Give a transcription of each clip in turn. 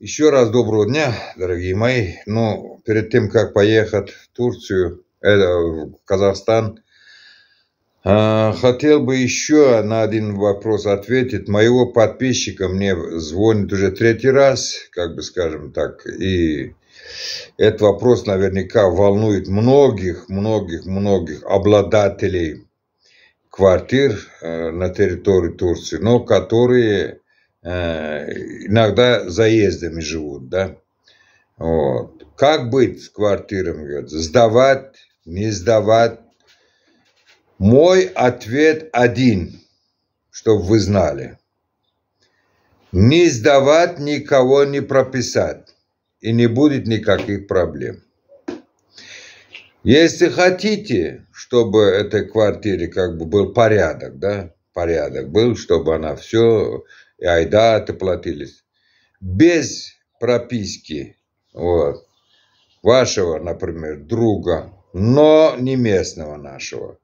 Еще раз доброго дня, дорогие мои. Ну, перед тем, как поехать в Турцию, э, в Казахстан, э, хотел бы еще на один вопрос ответить. Моего подписчика мне звонит уже третий раз, как бы скажем так, и этот вопрос наверняка волнует многих, многих, многих обладателей квартир э, на территории Турции, но которые Э, иногда заездами живут, да. Вот. Как быть с квартирами? Говорят? Сдавать, не сдавать. Мой ответ один, чтобы вы знали. Не сдавать никого не прописать, и не будет никаких проблем. Если хотите, чтобы этой квартире как бы был порядок, да, порядок был, чтобы она все и айдаты платились. Без прописки, вот, вашего, например, друга, но не местного нашего,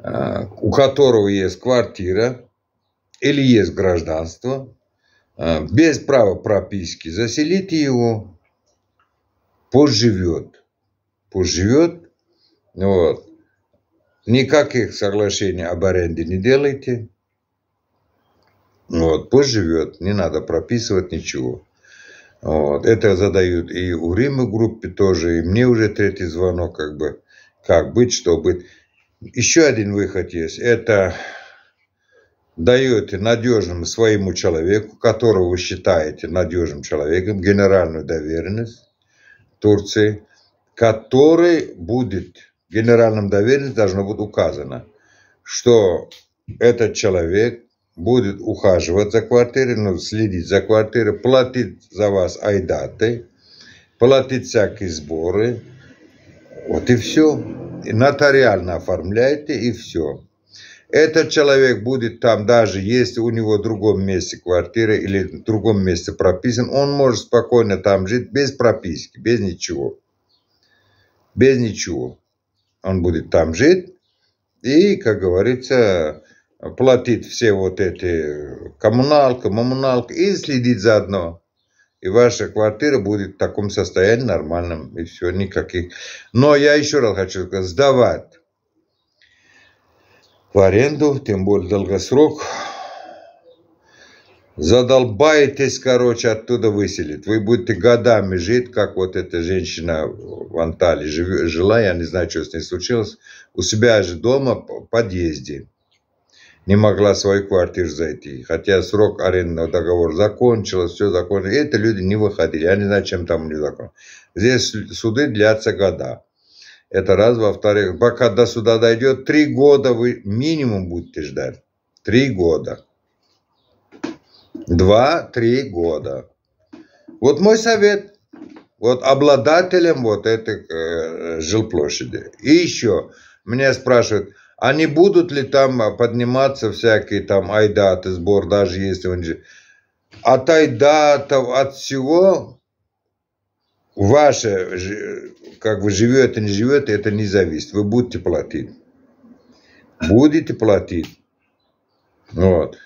а, у которого есть квартира или есть гражданство, а, без права прописки, заселите его, пусть живет. Пусть живет. Вот. Никаких соглашений об аренде не делайте. Вот, пусть живет, не надо прописывать ничего. Вот, это задают и у Римы группе тоже, и мне уже третий звонок, как бы, как быть, что быть. Еще один выход есть, это даете надежному своему человеку, которого вы считаете надежным человеком, генеральную доверенность Турции, который будет, генеральным доверенность должно быть указано, что этот человек будет ухаживать за квартирой, ну, следить за квартирой, платить за вас айдаты, платить всякие сборы. Вот и все. И нотариально оформляете, и все. Этот человек будет там, даже если у него в другом месте квартира или в другом месте прописан, он может спокойно там жить без прописки, без ничего. Без ничего. Он будет там жить и, как говорится, платить все вот эти э, коммуналка, коммуналка и следить заодно. И ваша квартира будет в таком состоянии нормальном, и все, никаких. Но я еще раз хочу сказать, сдавать в аренду, тем более долгосрок, задолбаетесь, короче, оттуда выселит. Вы будете годами жить, как вот эта женщина в Анталии жила, я не знаю, что с ней случилось, у себя же дома, в подъезде не могла в свою квартиру зайти. Хотя срок арендного договора закончился, все закончилось. И эти люди не выходили. Я не знаю, чем там не закон. Здесь суды длятся года. Это раз. Во-вторых, пока до суда дойдет, три года вы минимум будете ждать. Три года. Два-три года. Вот мой совет вот обладателем вот этой э, жилплощади. И еще меня спрашивают – а не будут ли там а, подниматься всякие там айдаты, сбор, даже если он же... От айдатов, от всего ваше, как вы живете, не живете, это не зависит. Вы будете платить. Будете платить. Вот.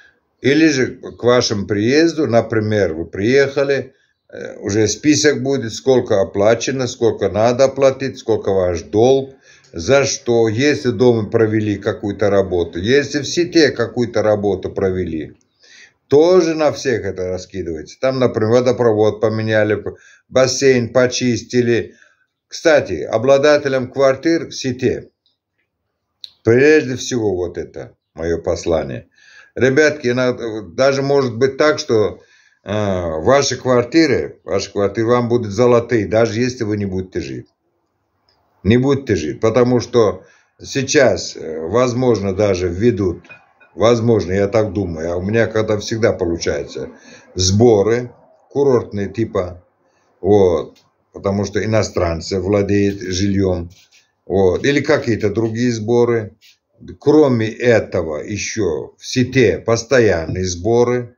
Или же к вашему приезду, например, вы приехали, э, уже список будет, сколько оплачено, сколько надо оплатить, сколько ваш долг, за что, если дома провели какую-то работу, если в сети какую-то работу провели, тоже на всех это раскидывается. Там, например, водопровод поменяли, бассейн почистили. Кстати, обладателям квартир в сети, прежде всего вот это мое послание. Ребятки, даже может быть так, что а, ваши квартиры, ваши квартиры вам будут золотые, даже если вы не будете жить не будь ты жить. Потому что сейчас, э, возможно, даже введут, возможно, я так думаю, а у меня когда всегда получается, сборы курортные типа, вот, потому что иностранцы владеют жильем, вот, или какие-то другие сборы. Кроме этого, еще в сети постоянные сборы,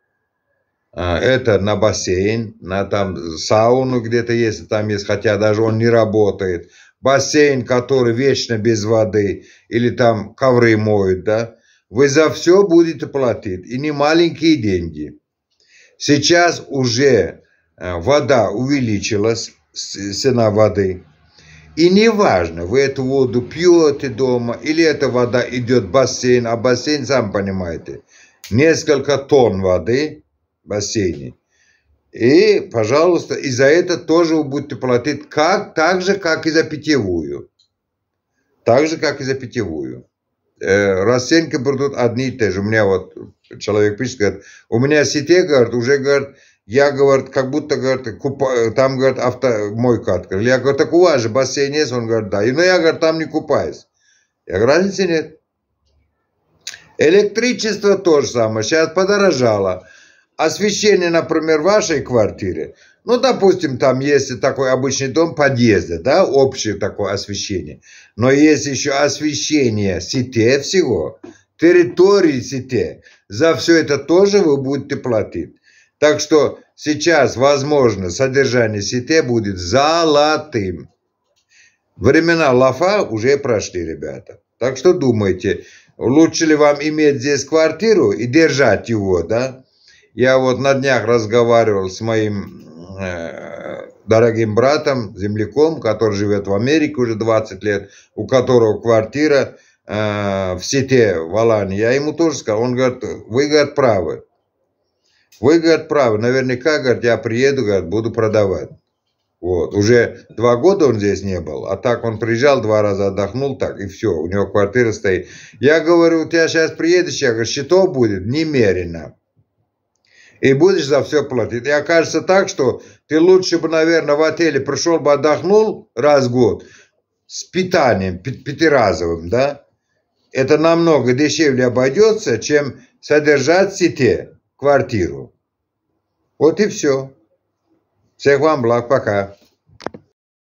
а, это на бассейн, на там сауну где-то есть, там есть, хотя даже он не работает бассейн, который вечно без воды, или там ковры моют, да, вы за все будете платить, и не маленькие деньги. Сейчас уже э, вода увеличилась, цена воды. И не важно, вы эту воду пьете дома, или эта вода идет в бассейн, а бассейн, сам понимаете, несколько тонн воды в бассейне – и, пожалуйста, и за это тоже вы будете платить как, так же, как и за питьевую. Так же, как и за питьевую. Э, расценки будут одни и те же. У меня вот человек пишет, говорит, у меня сети, говорит, уже, говорит, я, говорит, как будто, говорит, купа... там, говорит, авто... мойка открыли. Я говорю, так у вас же бассейн есть? Он говорит, да. И, ну, я, говорит, там не купаюсь. Я говорю, разницы нет. Электричество то же самое. Сейчас подорожало освещение, например, в вашей квартире, ну, допустим, там есть такой обычный дом подъезда, да, общее такое освещение. Но есть еще освещение сети всего, территории сети. За все это тоже вы будете платить. Так что сейчас, возможно, содержание сети будет золотым. Времена лафа уже прошли, ребята. Так что думайте, лучше ли вам иметь здесь квартиру и держать его, да? Я вот на днях разговаривал с моим э, дорогим братом, земляком, который живет в Америке уже 20 лет, у которого квартира э, в Сите, в Алане. Я ему тоже сказал, он говорит, вы, говорит, правы. Вы, говорит, правы. Наверняка, говорит, я приеду, говорит, буду продавать. Вот. Уже два года он здесь не был, а так он приезжал, два раза отдохнул, так, и все, у него квартира стоит. Я говорю, у тебя сейчас приедешь, я говорю, счетов будет немерено и будешь за все платить. И окажется так, что ты лучше бы, наверное, в отеле пришел бы отдохнул раз в год с питанием пятиразовым, да? Это намного дешевле обойдется, чем содержать в сети квартиру. Вот и все. Всех вам благ, пока.